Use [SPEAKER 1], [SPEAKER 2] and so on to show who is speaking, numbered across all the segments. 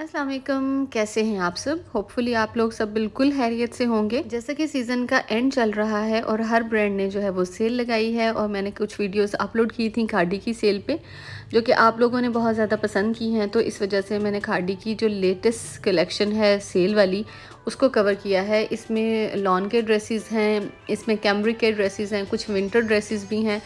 [SPEAKER 1] असलम कैसे हैं आप सब होपफुली आप लोग सब बिल्कुल हैरियत से होंगे जैसा कि सीज़न का एंड चल रहा है और हर ब्रांड ने जो है वो सेल लगाई है और मैंने कुछ वीडियोस अपलोड की थी खाडी की सेल पे जो कि आप लोगों ने बहुत ज़्यादा पसंद की हैं तो इस वजह से मैंने खाडी की जो लेटेस्ट कलेक्शन है सेल वाली उसको कवर किया है इसमें लॉन के ड्रेसिज हैं इसमें कैमरिक के ड्रेसिज़ हैं कुछ विंटर ड्रेसिस भी हैं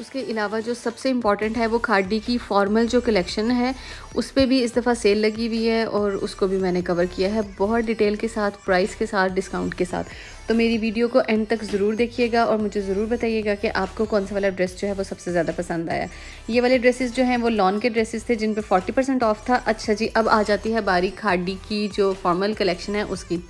[SPEAKER 1] उसके अलावा जो सबसे इम्पॉर्टेंट है वो खाडी की फॉर्मल जो कलेक्शन है उस पर भी इस दफ़ा सेल लगी हुई है और उसको भी मैंने कवर किया है बहुत डिटेल के साथ प्राइस के साथ डिस्काउंट के साथ तो मेरी वीडियो को एंड तक ज़रूर देखिएगा और मुझे ज़रूर बताइएगा कि आपको कौन सा वाला ड्रेस जो है वो सबसे ज़्यादा पसंद आया ये वाले ड्रेसेस जो हैं वो लॉन के ड्रेसेस थे जिन पर 40 परसेंट ऑफ था अच्छा जी अब आ जाती है बारी खाडी की जो फॉर्मल कलेक्शन है उसकी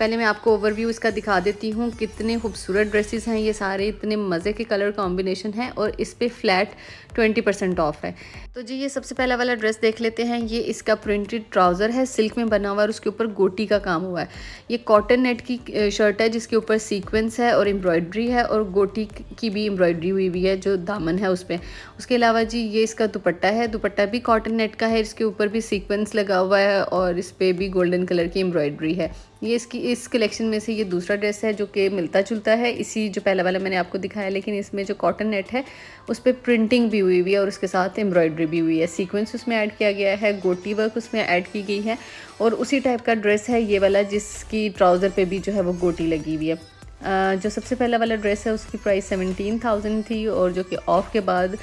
[SPEAKER 1] पहले मैं आपको ओवरव्यू इसका दिखा देती हूँ कितने खूबसूरत ड्रेसेस हैं ये सारे इतने मज़े के कलर कॉम्बिनेशन हैं और इस पर फ्लैट 20 परसेंट ऑफ है तो जी ये सबसे पहला वाला ड्रेस देख लेते हैं ये इसका प्रिंटेड ट्राउज़र है सिल्क में बना हुआ है और उसके ऊपर गोटी का काम हुआ है ये कॉटन नेट की शर्ट है जिसके ऊपर सीक्वेंस है और एम्ब्रॉयड्री है और गोटी की भी एम्ब्रॉयड्री हुई हुई है जो दामन है उस पर उसके अलावा जी ये इसका दुपट्टा है दुपट्टा भी कॉटन नेट का है इसके ऊपर भी सीक्वेंस लगा हुआ है और इस पर भी गोल्डन कलर की एम्ब्रॉयड्री है ये इसकी इस कलेक्शन में से ये दूसरा ड्रेस है जो कि मिलता जुलता है इसी जो पहला वाला मैंने आपको दिखाया लेकिन इसमें जो कॉटन नेट है उस पर प्रिंटिंग भी हुई हुई है और उसके साथ एम्ब्रॉयडरी भी हुई है सीक्वेंस उसमें ऐड किया गया है गोटी वर्क उसमें ऐड की गई है और उसी टाइप का ड्रेस है ये वाला जिसकी ट्राउज़र पर भी जो है वो गोटी लगी हुई है जो सबसे पहला वाला ड्रेस है उसकी प्राइस सेवनटीन थाउजेंड थी और जो कि ऑफ़ के बाद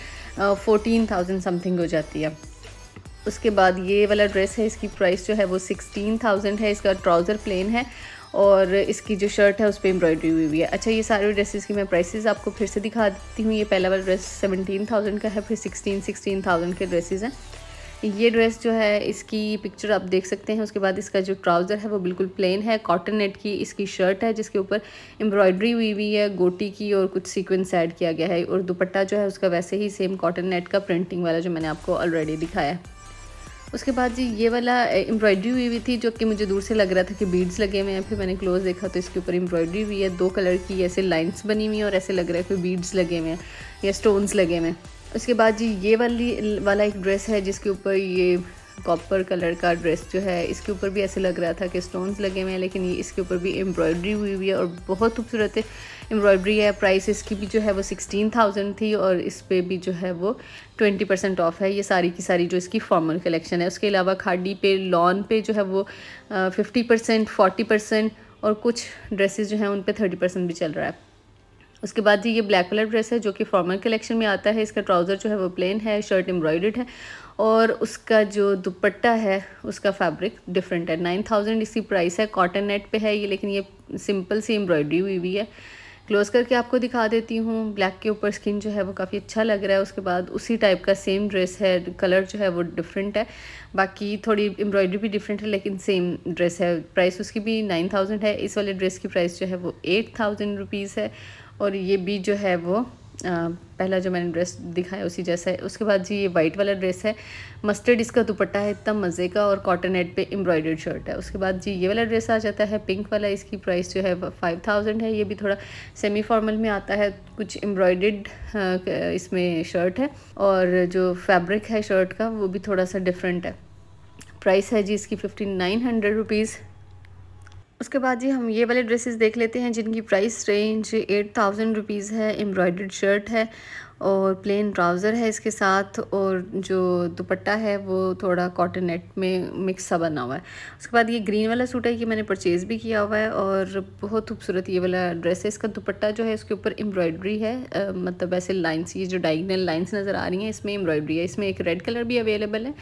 [SPEAKER 1] फ़ोटीन थाउजेंड समथिंग हो जाती है उसके बाद ये वाला ड्रेस है इसकी प्राइस जो है वो सिक्सटीन थाउजेंड है इसका ट्राउज़र प्लेन है और इसकी जो शर्ट है उस पर एम्ब्रॉयडरी हुई हुई है अच्छा ये सारे ड्रेसेस की मैं प्राइसेस आपको फिर से दिखा देती हूँ ये पहला वाला ड्रेस सेवनटीन थाउजेंड का है फिर सिक्सटीन सिक्सटीन थाउजेंड के ड्रेसेस हैं ये ड्रेस जो है इसकी पिक्चर आप देख सकते हैं उसके बाद इसका जो ट्राउज़र है वो बिल्कुल प्लेन है कॉटन नेट की इसकी शर्ट है जिसके ऊपर एम्ब्रॉयडरी हुई हुई है गोटी की और कुछ सीक्वेंस ऐड किया गया है और दुपट्टा जो है उसका वैसे ही सेम कॉटन नेट का प्रिंटिंग वाला जो मैंने आपको ऑलरेडी दिखाया है उसके बाद जी ये वाला एम्ब्रॉयडरी हुई हुई थी जो कि मुझे दूर से लग रहा था कि बीड्स लगे हुए हैं फिर मैंने क्लोज देखा तो इसके ऊपर एम्ब्रॉयडरी हुई है दो कलर की ऐसे लाइन्स बनी हुई हैं और ऐसे लग रहा है कोई बीड्स लगे हुए हैं या स्टोन्स लगे हुए हैं उसके बाद जी ये वाली वाला एक ड्रेस है जिसके ऊपर ये कॉपर कलर का ड्रेस जो है इसके ऊपर भी ऐसे लग रहा था कि स्टोन्स लगे हुए हैं लेकिन ये इसके ऊपर भी एम्ब्रॉयडरी हुई हुई है और बहुत खूबसूरत एम्ब्रॉयडरी है प्राइस इसकी भी जो है वो सिक्सटीन थाउजेंड थी और इस पर भी जो है वो ट्वेंटी परसेंट ऑफ है ये सारी की सारी जो इसकी फॉर्मल कलेक्शन है उसके अलावा खाडी पे लॉन पे जो है वो फिफ्टी परसेंट फोर्टी परसेंट और कुछ ड्रेसेस जो हैं उन पर थर्टी परसेंट भी चल रहा है उसके बाद ये ब्लैक कलर ड्रेस है जो कि फॉर्मल कलेक्शन में आता है इसका ट्राउज़र जो है वो प्लेन है शर्ट एम्ब्रॉयडर्ड है और उसका जो दुपट्टा है उसका फैब्रिक डिफरेंट है नाइन थाउजेंड इसकी प्राइस है कॉटन नेट पे है ये लेकिन ये सिंपल सी एम्ब्रॉयडरी हुई हुई है क्लोज़ करके आपको दिखा देती हूँ ब्लैक के ऊपर स्किन जो है वो काफ़ी अच्छा लग रहा है उसके बाद उसी टाइप का सेम ड्रेस है कलर जो है वो डिफरेंट है बाकी थोड़ी एम्ब्रॉयडरी भी डिफरेंट है लेकिन सेम ड्रेस है प्राइस उसकी भी नाइन थाउजेंड है इस वाले ड्रेस की प्राइस जो है वो एट थाउजेंड रुपीज़ है और ये भी जो है वो आ, पहला जो मैंने ड्रेस दिखाया उसी जैसा है उसके बाद जी ये वाइट वाला ड्रेस है मस्टर्ड इसका दुपट्टा है इतना मज़े का और कॉटन नेट पे एम्ब्रॉयडर्ड शर्ट है उसके बाद जी ये वाला ड्रेस आ जाता है पिंक वाला इसकी प्राइस जो है फाइव थाउजेंड है ये भी थोड़ा सेमी फॉर्मल में आता है कुछ एम्ब्रॉयडर्ड इसमें शर्ट है और जो फैब्रिक है शर्ट का वो भी थोड़ा सा डिफरेंट है प्राइस है जी इसकी फिफ्टी नाइन हंड्रेड रुपीज़ उसके बाद जी हम ये वाले ड्रेसेस देख लेते हैं जिनकी price range eight thousand rupees है एम्ब्रॉयडर्ड शर्ट है और प्लेन ट्राउज़र है इसके साथ और जो दुपट्टा है वो थोड़ा कॉटन नेट में मिक्स सा बना हुआ है उसके बाद ये ग्रीन वाला सूट है कि मैंने परचेज़ भी किया हुआ है और बहुत खूबसूरत ये वाला ड्रेस है इसका दुपट्टा जो है इसके ऊपर एम्ब्रॉयडरी है आ, मतलब ऐसे लाइन्स ये जो डाइगनल लाइन्स नज़र आ रही हैं इसमें एम्ब्रॉयडरी है इसमें एक रेड कलर भी अवेलेबल है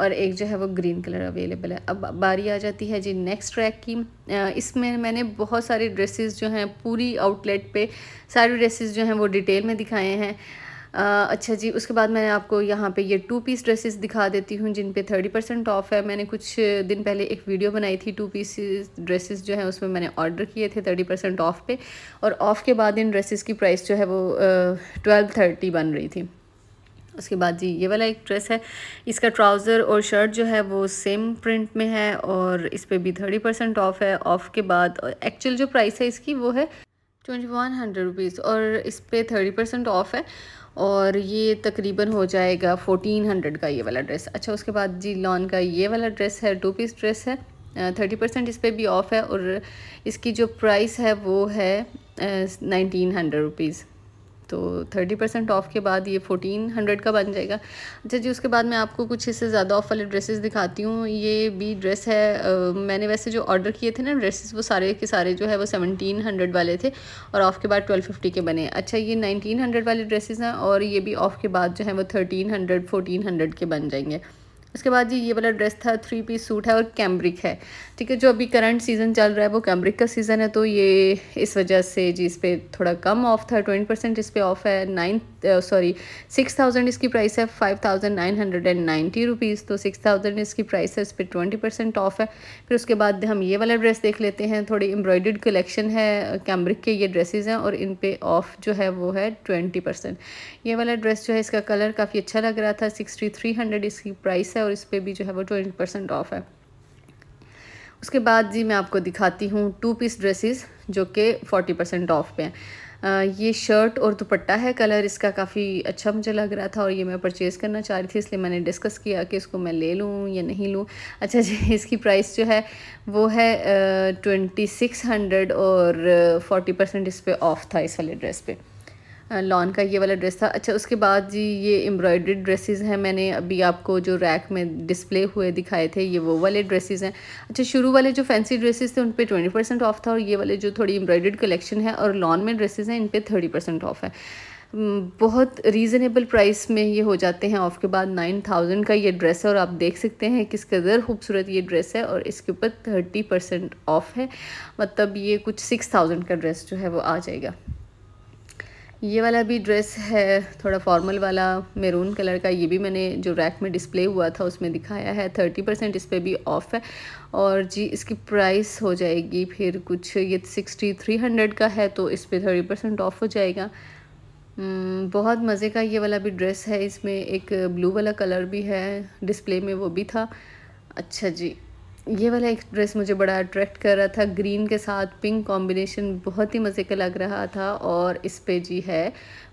[SPEAKER 1] और एक जो है वो ग्रीन कलर अवेलेबल है अब बारी आ जाती है जी नेक्स्ट ट्रैक की इसमें मैंने बहुत सारे ड्रेसेस जो हैं पूरी आउटलेट पे सारे ड्रेसेस जो हैं वो डिटेल में दिखाए हैं अच्छा जी उसके बाद मैंने आपको यहाँ पे ये टू पीस ड्रेसेस दिखा देती हूँ जिन पे थर्टी परसेंट ऑफ़ है मैंने कुछ दिन पहले एक वीडियो बनाई थी टू पीस ड्रेसेस जो है उसमें मैंने ऑर्डर किए थे थर्टी परसेंट ऑफ़ पे और ऑफ़ के बाद इन ड्रेसेस की प्राइस जो है वो ट्वेल्व थर्टी बन रही थी उसके बाद जी ये वाला एक ड्रेस है इसका ट्राउज़र और शर्ट जो है वो सेम प्रिंट में है और इस पर भी थर्टी परसेंट ऑफ़ है ऑफ़ के बाद एक्चुअल जो प्राइस है इसकी वो है ट्वेंटी वन हंड्रेड रुपीज़ और इस पर थर्टी परसेंट ऑफ़ है और ये तकरीबन हो जाएगा फ़ोटीन हंड्रेड का ये वाला ड्रेस अच्छा उसके बाद जी लॉन का ये वाला ड्रेस है टू पीस ड्रेस है थर्टी परसेंट इस पर भी ऑफ़ है और इसकी जो प्राइस है वो है नाइनटीन हंड्रेड रुपीज़ तो 30 परसेंट ऑफ़ के बाद ये 1400 का बन जाएगा अच्छा जी उसके बाद मैं आपको कुछ इससे ज़्यादा ऑफ़ वाले ड्रेसेस दिखाती हूँ ये भी ड्रेस है आ, मैंने वैसे जो ऑर्डर किए थे ना ड्रेसेस वो सारे के सारे जो है वो 1700 वाले थे और ऑफ़ के बाद 1250 के बने अच्छा ये 1900 वाले ड्रेसेस हैं और ये भी ऑफ़ के बाद जो है वो 1300 हंड्रेड के बन जाएंगे उसके बाद जी ये वाला ड्रेस था थ्री पीस सूट है और कैम्ब्रिक है ठीक है जो अभी करंट सीज़न चल रहा है वो कैम्ब्रिक का सीज़न है तो ये इस वजह से जी इस पर थोड़ा कम ऑफ था ट्वेंटी परसेंट इस पर ऑफ है नाइन सॉरी सिक्स थाउजेंड इसकी प्राइस है five thousand nine hundred and ninety rupees तो सिक्स थाउजेंड इसकी प्राइस है इस पर ट्वेंटी परसेंट ऑफ है फिर उसके बाद हम ये वाला ड्रेस देख लेते हैं थोड़ी एम्ब्रॉयडर्ड कलेक्शन है कैम्ब्रिक के ये ड्रेसेज हैं और इन पर ऑफ जो है वो है ट्वेंटी परसेंट ये वाला ड्रेस जो है इसका कलर काफ़ी अच्छा लग रहा था सिक्सटी थ्री हंड्रेड इसकी प्राइस है है और इस पर भी जो है वो ट्वेंटी परसेंट ऑफ है उसके बाद जी मैं आपको दिखाती हूँ टू पीस ड्रेसेस जो कि फोर्टी परसेंट ऑफ पे हैं ये शर्ट और दुपट्टा है कलर इसका काफ़ी अच्छा मुझे लग रहा था और ये मैं परचेज़ करना चाह रही थी इसलिए मैंने डिस्कस किया कि इसको मैं ले लूँ या नहीं लूँ अच्छा जी इसकी प्राइस जो है वो है ट्वेंटी सिक्स हंड्रेड और फोर्टी परसेंट इस पर ऑफ था इस वाले ड्रेस पे लॉन का ये वाला ड्रेस था अच्छा उसके बाद जी ये एम्ब्रॉयड्रेड ड्रेसेस हैं मैंने अभी आपको जो रैक में डिस्प्ले हुए दिखाए थे ये वो वाले ड्रेसेस हैं अच्छा शुरू वाले जो फैंसी ड्रेसेस थे उन पर ट्वेंटी परसेंट ऑफ था और ये वाले जो थोड़ी एम्ब्रॉयड्रेड कलेक्शन है और लॉन में ड्रेसेज हैं इन पर थर्टी परसेंट ऑफ है बहुत रीज़नेबल प्राइस में ये हो जाते हैं ऑफ के बाद नाइन थाउजेंड का ये ड्रेस है और आप देख सकते हैं किस कदर खूबसूरत ये ड्रेस है और इसके ऊपर थर्टी परसेंट ऑफ है मतलब ये कुछ सिक्स थाउजेंड का ड्रेस जो है वो आ जाएगा ये वाला भी ड्रेस है थोड़ा फॉर्मल वाला मेरून कलर का ये भी मैंने जो रैक में डिस्प्ले हुआ था उसमें दिखाया है थर्टी परसेंट इस पर भी ऑफ़ है और जी इसकी प्राइस हो जाएगी फिर कुछ ये सिक्सटी थ्री हंड्रेड का है तो इस पर थर्टी परसेंट ऑफ़ हो जाएगा हम्म, बहुत मज़े का ये वाला भी ड्रेस है इसमें एक ब्लू वाला कलर भी है डिस्प्ले में वो भी था अच्छा जी ये वाला एक ड्रेस मुझे बड़ा अट्रैक्ट कर रहा था ग्रीन के साथ पिंक कॉम्बिनेशन बहुत ही मज़े का लग रहा था और इस पे जी है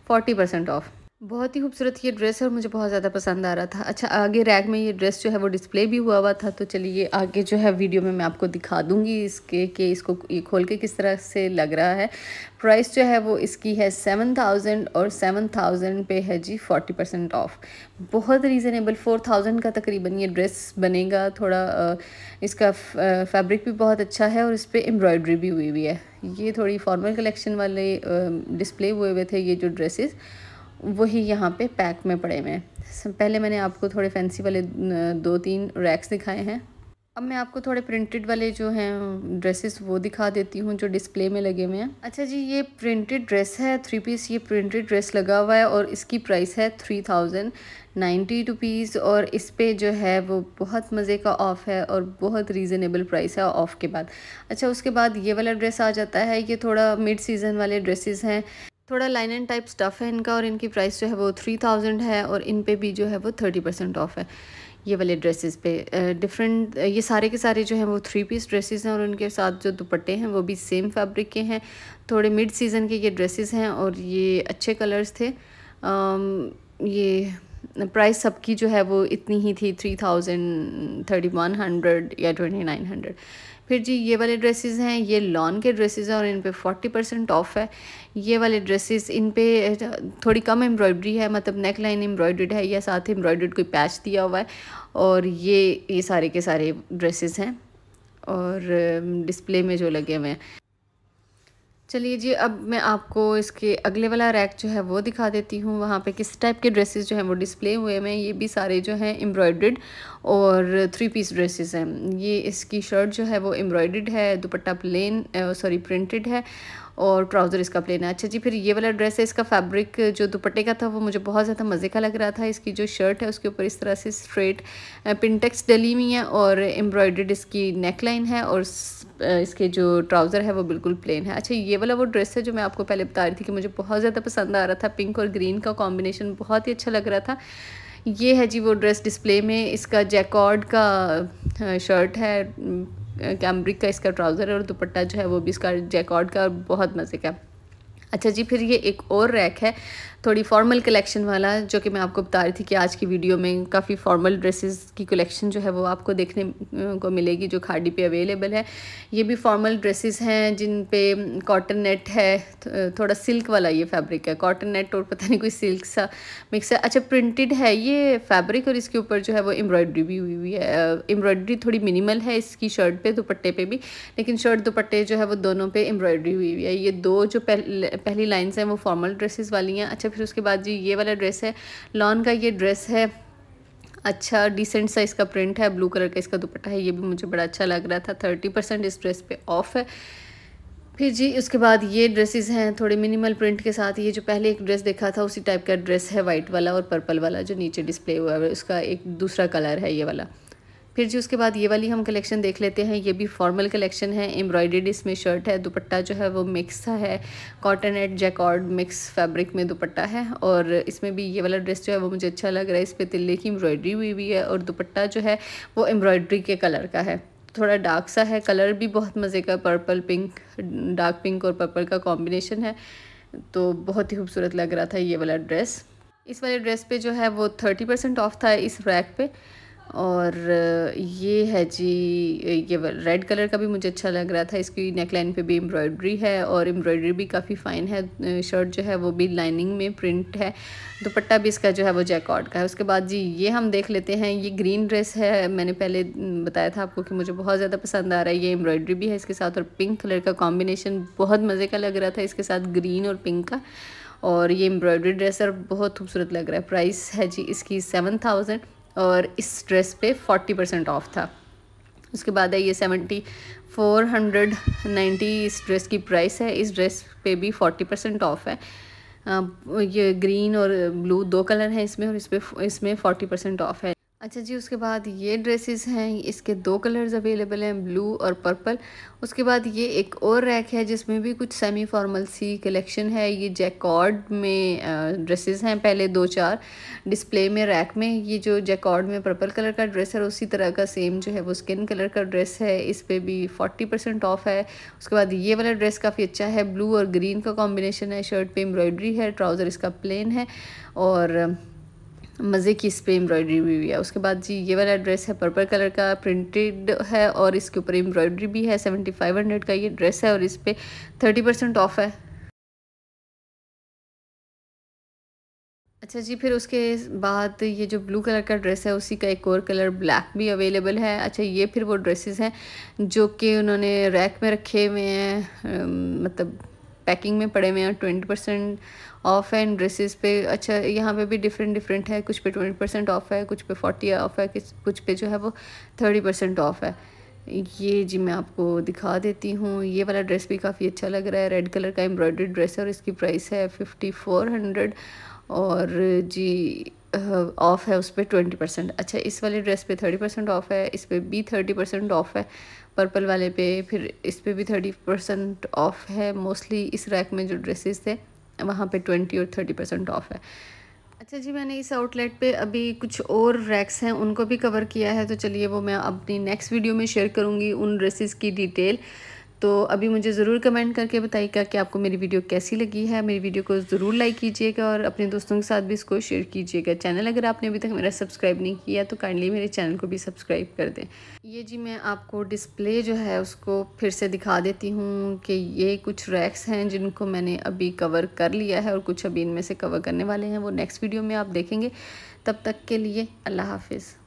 [SPEAKER 1] फोर्टी परसेंट ऑफ़ बहुत ही खूबसूरत ये ड्रेस है और मुझे बहुत ज़्यादा पसंद आ रहा था अच्छा आगे रैक में ये ड्रेस जो है वो डिस्प्ले भी हुआ हुआ था तो चलिए आगे जो है वीडियो में मैं आपको दिखा दूंगी इसके कि इसको ये खोल के किस तरह से लग रहा है प्राइस जो है वो इसकी है सेवन थाउजेंड और सेवन थाउजेंड पे है जी फोर्टी परसेंट ऑफ बहुत रीज़नेबल फोर थाउजेंड का तकरीबन ये ड्रेस बनेगा थोड़ा इसका फैब्रिक भी बहुत अच्छा है और इस पर एम्ब्रॉयड्री भी हुई हुई है ये थोड़ी फॉर्मल कलेक्शन वाले डिस्प्ले हुए हुए थे ये जो ड्रेसेस वही यहाँ पे पैक में पड़े हुए हैं पहले मैंने आपको थोड़े फैंसी वाले दो तीन रैक्स दिखाए हैं अब मैं आपको थोड़े प्रिंटेड वाले जो हैं ड्रेसेस वो दिखा देती हूँ जो डिस्प्ले में लगे हुए हैं अच्छा जी ये प्रिंटेड ड्रेस है थ्री पीस ये प्रिंटेड ड्रेस लगा हुआ है और इसकी प्राइस है थ्री थाउजेंड नाइन्टी रुपीज़ और इस पर जो है वो बहुत मज़े का ऑफ़ है और बहुत रीज़नेबल प्राइस है ऑफ़ के बाद अच्छा उसके बाद ये वाला ड्रेस आ जाता है ये थोड़ा मिड सीज़न वाले ड्रेसेस हैं थोड़ा लाइन एंड टाइप स्टफ़ है इनका और इनकी प्राइस जो है वो थ्री थाउजेंड है और इन पे भी जो है वो थर्टी परसेंट ऑफ है ये वाले ड्रेसेस पे डिफरेंट ये सारे के सारे जो हैं वो थ्री पीस ड्रेसेस हैं और उनके साथ जो दुपट्टे हैं वो भी सेम फैब्रिक के हैं थोड़े मिड सीज़न के ये ड्रेसेस हैं और ये अच्छे कलर्स थे आ, ये प्राइस सबकी जो है वो इतनी ही थी three thousand thirty one hundred या ट्वेंटी नाइन हंड्रेड फिर जी ये वाले ड्रेसेस हैं ये लॉन के ड्रेसेस हैं और इन पे फोर्टी परसेंट ऑफ है ये वाले ड्रेसेस इन पे थोड़ी कम एम्ब्रॉयडरी है मतलब नेक लाइन एम्ब्रॉयड है या साथ ही कोई पैच दिया हुआ है और ये ये सारे के सारे ड्रेसेस हैं और डिस्प्ले में जो लगे हुए हैं चलिए जी अब मैं आपको इसके अगले वाला रैक जो है वो दिखा देती हूँ वहाँ पे किस टाइप के ड्रेसेस जो हैं वो डिस्प्ले हुए हैं ये भी सारे जो हैं एम्ब्रॉयड्रेड और थ्री पीस ड्रेसेस हैं ये इसकी शर्ट जो है वो एम्ब्रॉयड्रेड है दुपट्टा प्लेन सॉरी प्रिंटेड है और ट्राउज़र इसका प्लेन है अच्छा जी फिर ये वाला ड्रेस है इसका फैब्रिक जो दुपट्टे का था वो मुझे बहुत ज़्यादा मज़े का लग रहा था इसकी जो शर्ट है उसके ऊपर इस तरह से स्ट्रेट पिनटेक्स डली हुई है और एम्ब्रॉयड इसकी नेकलाइन है और इसके जो ट्राउज़र है वो बिल्कुल प्लेन है अच्छा ये वाला वो ड्रेस है जो मैं आपको पहले बता रही थी कि मुझे बहुत ज़्यादा पसंद आ रहा था पिंक और ग्रीन का कॉम्बिनेशन बहुत ही अच्छा लग रहा था ये है जी वो ड्रेस डिस्प्ले में इसका जैकॉर्ड का शर्ट है कैम्ब्रिक का इसका ट्राउज़र है और दुपट्टा जो है वो भी इसका जैकॉर्ड का और बहुत मज़े का अच्छा जी फिर ये एक और रैक है थोड़ी फॉर्मल कलेक्शन वाला जो कि मैं आपको बता रही थी कि आज की वीडियो में काफ़ी फॉर्मल ड्रेसेस की कलेक्शन जो है वो आपको देखने को मिलेगी जो खाड़ी पे अवेलेबल है ये भी फॉर्मल ड्रेसेस हैं जिन पे कॉटन नेट है थोड़ा सिल्क वाला ये फैब्रिक है कॉटन नेट और पता नहीं कोई सिल्क सा मिक्स है अच्छा प्रिंटेड है ये फैब्रिक और इसके ऊपर जो है वो एम्ब्रॉयड्री भी हुई हुई है एम्ब्रॉयड्री थोड़ी मिनिमल है इसकी शर्ट पर दुपट्टे पर भी लेकिन शर्ट दुपट्टे जो है वो दोनों पर एम्ब्रॉयड्री हुई हुई है ये दो जो पहली लाइन्स हैं वो फॉर्मल ड्रेसेस वाली हैं अच्छा फिर उसके बाद जी ये वाला ड्रेस है लॉन का ये ड्रेस है अच्छा डिसेंट सा इसका प्रिंट है ब्लू कलर का इसका दुपट्टा है ये भी मुझे बड़ा अच्छा लग रहा था थर्टी परसेंट इस ड्रेस पे ऑफ है फिर जी उसके बाद ये ड्रेसेस हैं थोड़े मिनिमल प्रिंट के साथ ये जो पहले एक ड्रेस देखा था उसी टाइप का ड्रेस है वाइट वाला और पर्पल वाला जो नीचे डिस्प्ले हुआ है उसका एक दूसरा कलर है ये वाला फिर जी उसके बाद ये वाली हम कलेक्शन देख लेते हैं ये भी फॉर्मल कलेक्शन है एम्ब्रॉयडेड इसमें शर्ट है दुपट्टा जो है वो मिक्स सा है cotton at jacquard mix fabric में दुपट्टा है और इसमें भी ये वाला ड्रेस जो है वो मुझे अच्छा लग रहा है इस पर तिल्ले की एम्ब्रॉयडरी हुई हुई है और दुपट्टा जो है वो एम्ब्रॉयडरी के कलर का है थोड़ा डार्क सा है कलर भी बहुत मज़े का पर्पल पिंक डार्क पिंक और पर्पल का कॉम्बिनेशन है तो बहुत ही खूबसूरत लग रहा था ये वाला ड्रेस इस वाले ड्रेस पे जो है वो थर्टी परसेंट ऑफ था इस रैक पे और ये है जी ये रेड कलर का भी मुझे अच्छा लग रहा था इसकी नेकलाइन पे भी एम्ब्रॉयडरी है और एम्ब्रॉयडरी भी काफ़ी फाइन है शर्ट जो है वो भी लाइनिंग में प्रिंट है दुपट्टा भी इसका जो है वो जैकॉर्ड का है उसके बाद जी ये हम देख लेते हैं ये ग्रीन ड्रेस है मैंने पहले बताया था आपको कि मुझे बहुत ज़्यादा पसंद आ रहा है ये एम्ब्रॉयडरी भी है इसके साथ और पिंक कलर का कॉम्बिनेशन बहुत मज़े का लग रहा था इसके साथ ग्रीन और पिंक का और ये एम्ब्रॉयडरी ड्रेसर बहुत खूबसूरत लग रहा है प्राइस है जी इसकी सेवन थाउजेंड और इस ड्रेस पे फोर्टी परसेंट ऑफ था उसके बाद है ये सेवेंटी फोर हंड्रेड नाइन्टी इस ड्रेस की प्राइस है इस ड्रेस पे भी फोर्टी परसेंट ऑफ है ये ग्रीन और ब्लू दो कलर हैं इसमें और इस पर इसमें फोर्टी परसेंट ऑफ है अच्छा जी उसके बाद ये ड्रेसेस हैं इसके दो कलर्स अवेलेबल हैं ब्लू और पर्पल उसके बाद ये एक और रैक है जिसमें भी कुछ सेमी फॉर्मल सी कलेक्शन है ये जैकॉर्ड में ड्रेसेस हैं पहले दो चार डिस्प्ले में रैक में ये जो जैकॉर्ड में पर्पल कलर का ड्रेस है उसी तरह का सेम जो है वो स्किन कलर का ड्रेस है इस पर भी फोर्टी परसेंट ऑफ है उसके बाद ये वाला ड्रेस काफ़ी अच्छा है ब्लू और ग्रीन का कॉम्बिनेशन है शर्ट पर एम्ब्रॉयडरी है ट्राउज़र इसका प्लेन है और मज़े की इस पर एम्ब्रॉयडरी भी हुई है उसके बाद जी ये वाला ड्रेस है पर्पल कलर का प्रिंटेड है और इसके ऊपर एम्ब्रॉयडरी भी है सेवेंटी फाइव हंड्रेड का ये ड्रेस है और इस पर थर्टी परसेंट ऑफ है अच्छा जी फिर उसके बाद ये जो ब्लू कलर का ड्रेस है उसी का एक और कलर ब्लैक भी अवेलेबल है अच्छा ये फिर वो ड्रेसेस हैं जो कि उन्होंने रैक में रखे हुए हैं मतलब पैकिंग में पड़े हुए हैं ट्वेंटी परसेंट ऑफ है ड्रेसेस पे अच्छा यहाँ पे भी डिफरेंट डिफरेंट है कुछ पे ट्वेंटी परसेंट ऑफ है कुछ पे फोर्टी ऑफ है कुछ पे जो है वो थर्टी परसेंट ऑफ है ये जी मैं आपको दिखा देती हूँ ये वाला ड्रेस भी काफ़ी अच्छा लग रहा है रेड कलर का एम्ब्रॉयड्री ड्रेस है और इसकी प्राइस है फिफ्टी फोर हंड्रेड और जी ऑफ़ है उस पर ट्वेंटी परसेंट अच्छा इस वाले ड्रेस पे थर्टी परसेंट ऑफ़ है इस पर भी थर्टी परसेंट ऑफ़ है पर्पल वाले पे फिर इस पर भी थर्टी परसेंट ऑफ है मोस्टली इस रैक में जो ड्रेसेस थे वहाँ पे ट्वेंटी और थर्टी परसेंट ऑफ है अच्छा जी मैंने इस आउटलेट पे अभी कुछ और रैक्स हैं उनको भी कवर किया है तो चलिए वो मैं अपनी नेक्स्ट वीडियो में शेयर करूँगी उन ड्रेसेस की डिटेल तो अभी मुझे ज़रूर कमेंट करके बताइएगा कि आपको मेरी वीडियो कैसी लगी है मेरी वीडियो को ज़रूर लाइक कीजिएगा और अपने दोस्तों के साथ भी इसको शेयर कीजिएगा चैनल अगर आपने अभी तक मेरा सब्सक्राइब नहीं किया तो काइंडली मेरे चैनल को भी सब्सक्राइब कर दें ये जी मैं आपको डिस्प्ले जो है उसको फिर से दिखा देती हूँ कि ये कुछ रैक्स हैं जिनको मैंने अभी कवर कर लिया है और कुछ अभी इनमें से कवर करने वाले हैं वो नेक्स्ट वीडियो में आप देखेंगे तब तक के लिए अल्लाह हाफिज़